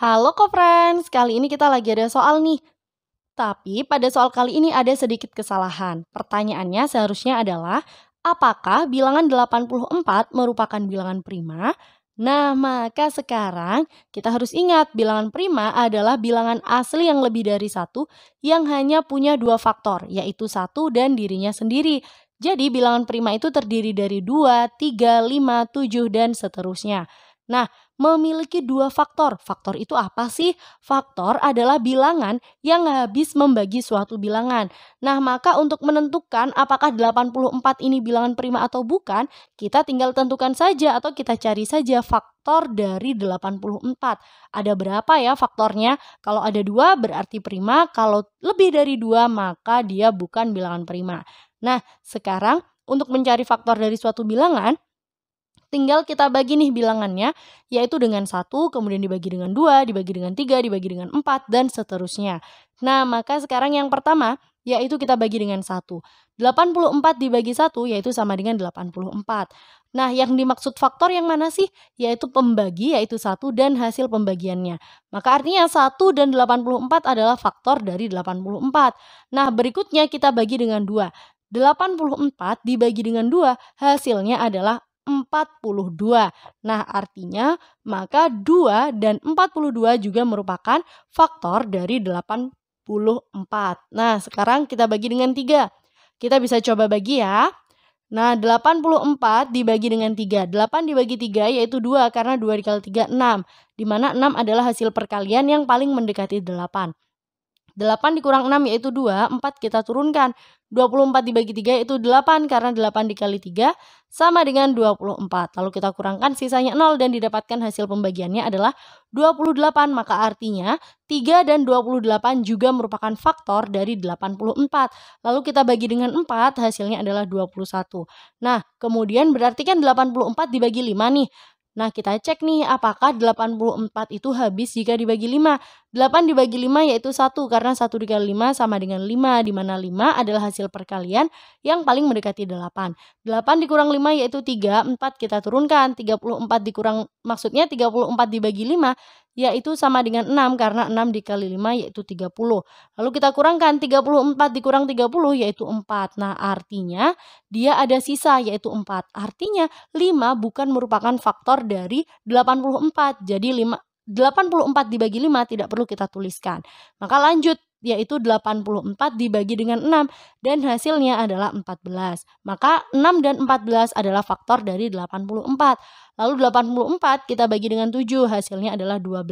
Halo kok friends kali ini kita lagi ada soal nih. Tapi pada soal kali ini ada sedikit kesalahan. Pertanyaannya seharusnya adalah, apakah bilangan 84 merupakan bilangan prima? Nah, maka sekarang kita harus ingat bilangan prima adalah bilangan asli yang lebih dari satu yang hanya punya dua faktor, yaitu satu dan dirinya sendiri. Jadi bilangan prima itu terdiri dari dua, tiga, lima, tujuh dan seterusnya. Nah, memiliki dua faktor. Faktor itu apa sih? Faktor adalah bilangan yang habis membagi suatu bilangan. Nah, maka untuk menentukan apakah 84 ini bilangan prima atau bukan, kita tinggal tentukan saja atau kita cari saja faktor dari 84. Ada berapa ya faktornya? Kalau ada dua berarti prima, kalau lebih dari dua maka dia bukan bilangan prima. Nah, sekarang untuk mencari faktor dari suatu bilangan, tinggal kita bagi nih bilangannya, yaitu dengan satu, kemudian dibagi dengan dua, dibagi dengan tiga, dibagi dengan empat, dan seterusnya. Nah, maka sekarang yang pertama, yaitu kita bagi dengan satu. 84 dibagi satu, yaitu sama dengan 84. Nah, yang dimaksud faktor yang mana sih? Yaitu pembagi, yaitu satu dan hasil pembagiannya. Maka artinya 1 dan 84 adalah faktor dari 84. Nah, berikutnya kita bagi dengan 2. 84 dibagi dengan 2, hasilnya adalah 42. Nah, artinya maka 2 dan 42 juga merupakan faktor dari 84. Nah, sekarang kita bagi dengan 3. Kita bisa coba bagi ya. Nah, 84 dibagi dengan 3. 8 dibagi 3 yaitu 2 karena 2 dikali 3 6. Di mana 6 adalah hasil perkalian yang paling mendekati 8. 8 dikurang 6 yaitu 2, 4 kita turunkan. 24 dibagi 3 itu 8 karena 8 dikali 3 sama dengan 24. Lalu kita kurangkan sisanya 0 dan didapatkan hasil pembagiannya adalah 28. Maka artinya 3 dan 28 juga merupakan faktor dari 84. Lalu kita bagi dengan 4 hasilnya adalah 21. Nah kemudian berarti kan 84 dibagi 5 nih. Nah, kita cek nih apakah 84 itu habis jika dibagi 5. 8 dibagi 5 yaitu 1 karena 1 dikali 5 sama dengan 5 dimana 5 adalah hasil perkalian yang paling mendekati 8. 8 dikurang 5 yaitu 3, 4 kita turunkan, 34 dikurang maksudnya 34 dibagi 5 yaitu sama dengan 6 karena 6 dikali 5 yaitu 30. Lalu kita kurangkan 34 dikurang 30 yaitu 4. Nah artinya dia ada sisa yaitu 4. Artinya 5 bukan merupakan faktor dari 84. Jadi 5, 84 dibagi 5 tidak perlu kita tuliskan. Maka lanjut yaitu 84 dibagi dengan 6 dan hasilnya adalah 14. Maka 6 dan 14 adalah faktor dari 84. Lalu 84 kita bagi dengan 7 hasilnya adalah 12.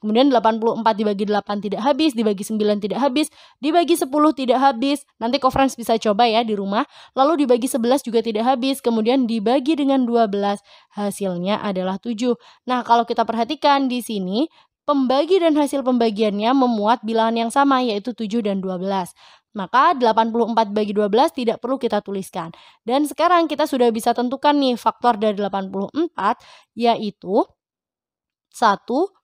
Kemudian 84 dibagi 8 tidak habis, dibagi 9 tidak habis, dibagi 10 tidak habis. Nanti conference bisa coba ya di rumah. Lalu dibagi 11 juga tidak habis, kemudian dibagi dengan 12 hasilnya adalah 7. Nah, kalau kita perhatikan di sini Pembagi dan hasil pembagiannya memuat bilangan yang sama yaitu 7 dan 12. Maka 84 bagi 12 tidak perlu kita tuliskan. Dan sekarang kita sudah bisa tentukan nih faktor dari 84 yaitu 1,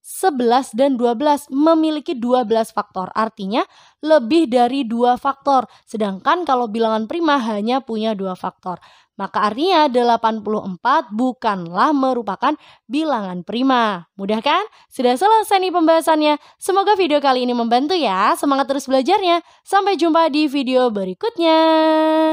11 dan 12 memiliki 12 faktor. Artinya lebih dari dua faktor. Sedangkan kalau bilangan prima hanya punya dua faktor. Maka artinya 84 bukanlah merupakan bilangan prima. Mudah kan? Sudah selesai nih pembahasannya. Semoga video kali ini membantu ya. Semangat terus belajarnya. Sampai jumpa di video berikutnya.